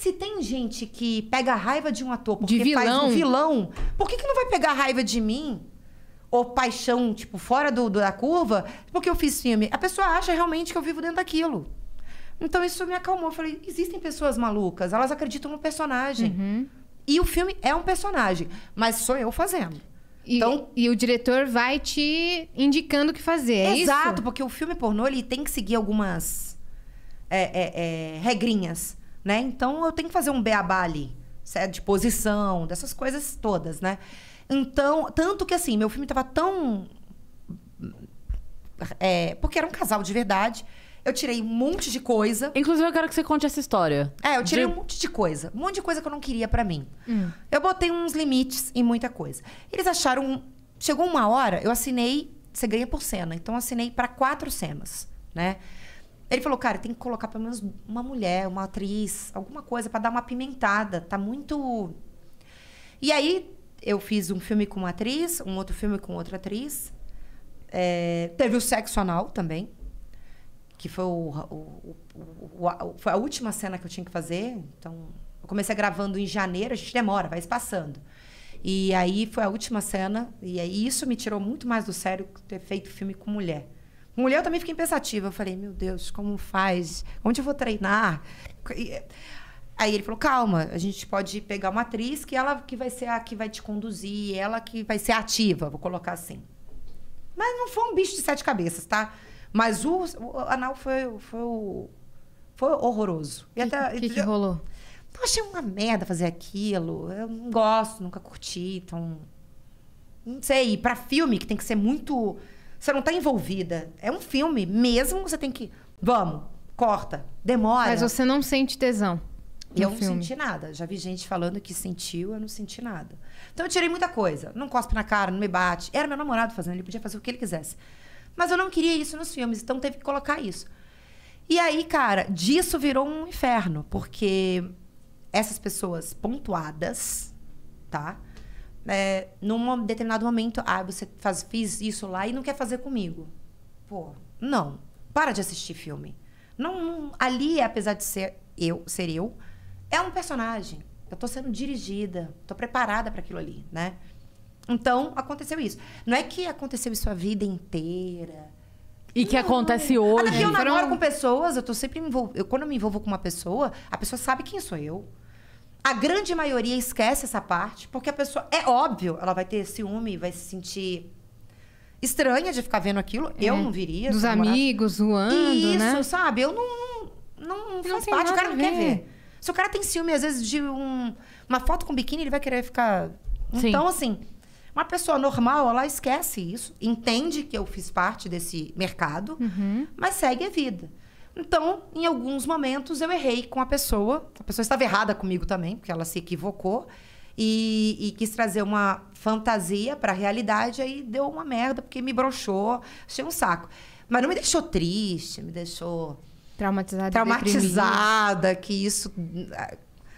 Se tem gente que pega raiva de um ator porque de vilão. faz um vilão, por que, que não vai pegar raiva de mim? Ou paixão, tipo, fora do, da curva, porque eu fiz filme. A pessoa acha realmente que eu vivo dentro daquilo. Então isso me acalmou. Eu falei, existem pessoas malucas, elas acreditam no personagem. Uhum. E o filme é um personagem, mas sou eu fazendo. E, então, e o diretor vai te indicando o que fazer, é Exato, isso? porque o filme pornô ele tem que seguir algumas é, é, é regrinhas né? Então eu tenho que fazer um beabá ali, certo? de posição, dessas coisas todas, né? Então, tanto que assim, meu filme tava tão. É, porque era um casal de verdade. Eu tirei um monte de coisa. Inclusive, eu quero que você conte essa história. É, eu tirei de... um monte de coisa. Um monte de coisa que eu não queria para mim. Hum. Eu botei uns limites e muita coisa. Eles acharam. Chegou uma hora, eu assinei. Você ganha por cena. Então, eu assinei para quatro cenas, né? Ele falou, cara, tem que colocar pelo menos uma mulher, uma atriz, alguma coisa para dar uma pimentada. Tá muito. E aí eu fiz um filme com uma atriz, um outro filme com outra atriz. É, teve o sexo anal também, que foi, o, o, o, a, foi a última cena que eu tinha que fazer. Então, eu comecei gravando em janeiro, a gente demora, vai espaçando. E aí foi a última cena, e aí isso me tirou muito mais do sério que ter feito filme com mulher mulher eu também fiquei pensativa. Eu falei, meu Deus, como faz? Onde eu vou treinar? Aí ele falou: calma, a gente pode pegar uma atriz que ela que vai ser a que vai te conduzir, ela que vai ser ativa, vou colocar assim. Mas não foi um bicho de sete cabeças, tá? Mas o, o anal foi, foi, foi horroroso. E até, que, que, eu, que rolou? Eu achei é uma merda fazer aquilo. Eu não gosto, nunca curti, então. Não sei, e pra filme, que tem que ser muito você não tá envolvida. É um filme mesmo, você tem que. Vamos, corta, demora. Mas você não sente tesão. E eu não filme. senti nada. Já vi gente falando que sentiu, eu não senti nada. Então eu tirei muita coisa. Não cospe na cara, não me bate. Era meu namorado fazendo, ele podia fazer o que ele quisesse. Mas eu não queria isso nos filmes, então teve que colocar isso. E aí, cara, disso virou um inferno, porque essas pessoas pontuadas, tá? é, num determinado momento, ah, você faz, fiz isso lá e não quer fazer comigo. Pô, não. Para de assistir filme. Não, não, ali, apesar de ser eu, ser eu, é um personagem. Eu tô sendo dirigida, tô preparada para aquilo ali, né? Então, aconteceu isso. Não é que aconteceu isso a vida inteira. E que não. acontece hoje. Até que eu namoro com pessoas, eu tô sempre envolvida. Quando eu me envolvo com uma pessoa, a pessoa sabe quem sou eu. A grande maioria esquece essa parte, porque a pessoa, é óbvio, ela vai ter ciúme, vai se sentir estranha de ficar vendo aquilo. É. Eu não viria. Dos amigos, zoando, Isso, né? Isso, sabe? Eu não, não, não faz parte, o cara não quer ver. Se o cara tem ciúme, às vezes, de um, uma foto com biquíni, ele vai querer ficar... Sim. Então, assim, uma pessoa normal, ela esquece isso, entende que eu fiz parte desse mercado, uhum. mas segue a vida. Então, em alguns momentos, eu errei com a pessoa. A pessoa estava errada comigo também, porque ela se equivocou. E, e quis trazer uma fantasia para a realidade, aí deu uma merda, porque me broxou, achei um saco. Mas não me deixou triste, me deixou. Traumatizada. Traumatizada, deprimida. que isso